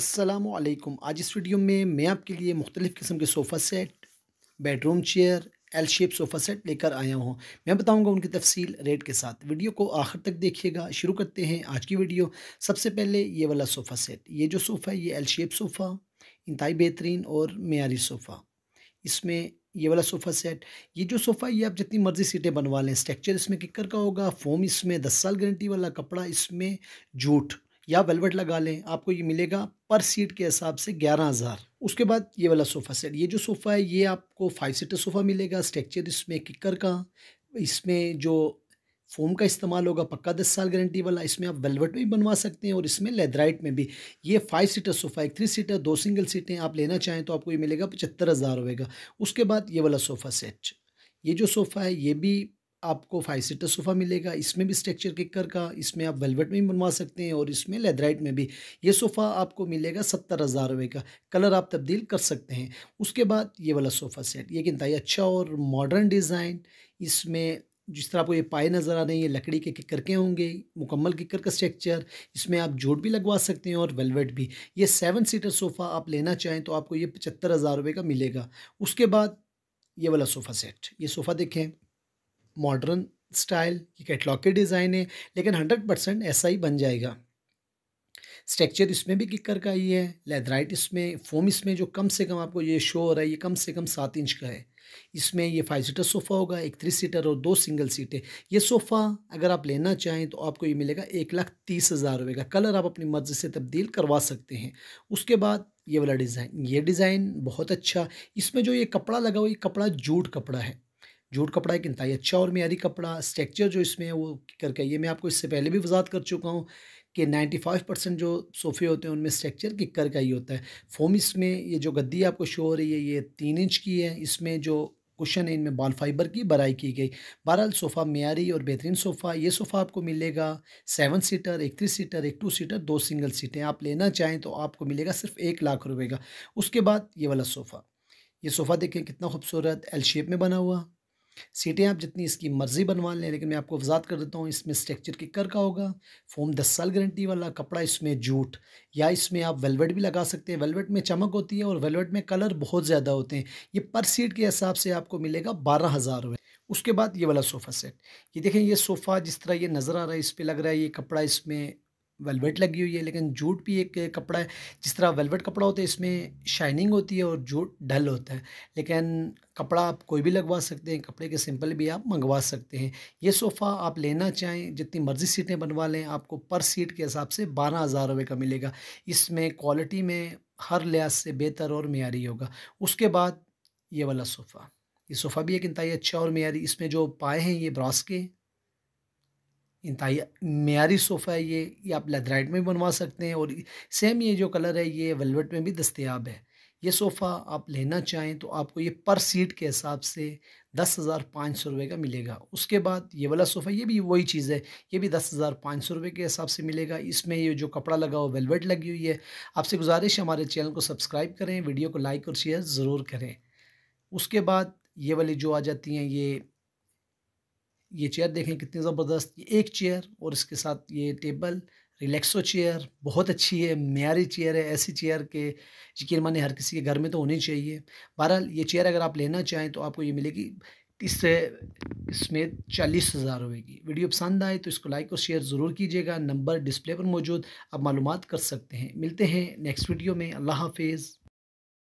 असलकुम आज इस वीडियो में मैं आपके लिए मुख्तलिफ़ किस्म के sofa set bedroom chair L shape sofa set लेकर आया हूँ मैं बताऊँगा उनकी तफसील रेट के साथ वीडियो को आखिर तक देखिएगा शुरू करते हैं आज की वीडियो सबसे पहले ये वाला सोफ़ा सेट ये जो सोफ़ा है ये एल शेप सोफ़ा इंतहाई बेहतरीन और मीरी सोफ़ा इसमें ये वाला सोफ़ा सेट ये जो सोफ़ा ये आप जितनी मर्ज़ी सीटें बनवा लें स्ट्रक्चर इसमें किकर का होगा फोम इसमें दस साल गारंटी वाला कपड़ा इसमें जूठ या वेलवेट लगा लें आपको ये मिलेगा पर सीट के हिसाब से ग्यारह हज़ार उसके बाद ये वाला सोफ़ा सेट ये जो सोफ़ा है ये आपको फाइव सीटर सोफ़ा मिलेगा स्ट्रक्चर इसमें किकर का इसमें जो फोम का इस्तेमाल होगा पक्का दस साल गारंटी वाला इसमें आप वेलवेट में भी बनवा सकते हैं और इसमें लेदराइट में भी ये फाइव सीटर सोफ़ा एक थ्री सीटर दो सिंगल सीटें आप लेना चाहें तो आपको ये मिलेगा पचहत्तर हज़ार होगा उसके बाद ये वाला सोफ़ा सेट ये जो सोफ़ा है ये भी आपको फाइव सीटर सोफ़ा मिलेगा इसमें भी स्ट्रक्चर किकर का इसमें आप वेलवेट में भी बनवा सकते हैं और इसमें लेदराइट में भी ये सोफ़ा आपको मिलेगा सत्तर हज़ार रुपये का कलर आप तब्दील कर सकते हैं उसके बाद ये वाला सोफ़ा सेट ये कितना अच्छा और मॉडर्न डिज़ाइन इसमें जिस तरह आपको ये पाए नज़र आ रहे हैं ये लकड़ी के किकर के होंगे मुकम्मल किकर का स्ट्रक्चर इसमें आप जोड़ भी लगवा सकते हैं और वेलवेट भी ये सेवन सीटर सोफ़ा आप लेना चाहें तो आपको ये पचहत्तर हज़ार रुपये का मिलेगा उसके बाद ये वाला सोफ़ा सेट ये सोफ़ा देखें मॉडर्न स्टाइल ये कैटलॉग के डिज़ाइन है लेकिन हंड्रेड परसेंट ऐसा ही बन जाएगा स्ट्रक्चर इसमें भी किकर का ही है लेदराइट इसमें फोम इसमें जो कम से कम आपको ये शो हो रहा है ये कम से कम सात इंच का है इसमें ये फाइव सीटर सोफ़ा होगा एक थ्री सीटर और दो सिंगल सीटें ये सोफ़ा अगर आप लेना चाहें तो आपको ये मिलेगा एक लाख तीस हज़ार रुपये का कलर आप अपनी मर्ज़ी से तब्दील करवा सकते हैं उसके बाद ये वाला डिज़ाइन ये डिज़ाइन बहुत अच्छा इसमें जो ये कपड़ा लगा हुआ ये कपड़ा जूट कपड़ा है जूट कपड़ा एक इंतई अच्छा और मीरी कपड़ा स्ट्रक्चर जो इसमें है वो करके ये मैं आपको इससे पहले भी वजात कर चुका हूँ कि 95 परसेंट जो सोफ़े होते हैं उनमें स्ट्रक्चर कर का ही होता है फोम इसमें ये जो गद्दी आपको शो हो रही है ये तीन इंच की है इसमें जो कुशन है इनमें बाल फाइबर की बराई की गई बहरहाल सोफ़ा मीरी और बेहतरीन सोफ़ा ये सोफ़ा आपको मिलेगा सेवन सीटर एक थ्री सीटर एक टू सीटर दो सिंगल सीटें आप लेना चाहें तो आपको मिलेगा सिर्फ एक लाख रुपये का उसके बाद ये वाला सोफ़ा ये सोफ़ा देखें कितना खूबसूरत एल शेप में बना हुआ सीटें आप जितनी इसकी मर्ज़ी बनवा लें लेकिन मैं आपको वजात कर देता हूँ इसमें स्ट्रक्चर किकर का होगा फोम दस साल गारंटी वाला कपड़ा इसमें जूट या इसमें आप वेलवेट भी लगा सकते हैं वेलवेट में चमक होती है और वेलवेट में कलर बहुत ज़्यादा होते हैं ये पर सीट के हिसाब से आपको मिलेगा बारह हज़ार रुपये उसके बाद ये वाला सोफ़ा सेट ये देखें ये सोफ़ा जिस तरह ये नज़र आ रहा है इस पर लग रहा है ये कपड़ा इसमें वेलवेट लगी हुई है लेकिन जूट भी एक कपड़ा है जिस तरह वेलवेट कपड़ा होता है इसमें शाइनिंग होती है और जूट डल होता है लेकिन कपड़ा आप कोई भी लगवा सकते हैं कपड़े के सिंपल भी आप मंगवा सकते हैं ये सोफ़ा आप लेना चाहें जितनी मर्ज़ी सीटें बनवा लें आपको पर सीट के हिसाब से बारह हज़ार रुपये का मिलेगा इसमें क्वालिटी में हर लिहाज से बेहतर और मीरी होगा उसके बाद ये वाला सोफ़ा ये सोफ़ा भी एक इंतहाई अच्छा और मीरी इसमें जो पाए हैं ये ब्रास के इंतहाई मैारी सोफ़ा है ये ये आप लेदराइट में भी बनवा सकते हैं और सेम ये जो कलर है ये वेलवेट में भी दस्तियाब है ये सोफ़ा आप लेना चाहें तो आपको ये पर सीट के हिसाब से दस हज़ार पाँच सौ रुपये का मिलेगा उसके बाद ये वाला सोफ़ा ये भी वही चीज़ है ये भी दस हज़ार पाँच सौ रुपये के हिसाब से मिलेगा इसमें ये जो कपड़ा लगा हुआ वेलवेट लगी हुई है आपसे गुजारिश है हमारे चैनल को सब्सक्राइब करें वीडियो को लाइक और शेयर ज़रूर करें उसके बाद ये वाली जो आ जाती हैं ये ये चेयर देखें कितनी ज़बरदस्त ये एक चेयर और इसके साथ ये टेबल रिलैक्सो चेयर बहुत अच्छी है मीरी चेयर है ऐसी चेयर के यकीन माने हर किसी के घर में तो होनी चाहिए बहरहाल ये चेयर अगर आप लेना चाहें तो आपको ये मिलेगी इससे इसमें चालीस हज़ार होगी वीडियो पसंद आए तो इसको लाइक और शेयर ज़रूर कीजिएगा नंबर डिस्प्ले पर मौजूद आप मालूम कर सकते हैं मिलते हैं नेक्स्ट वीडियो में अल्लाह हाफिज़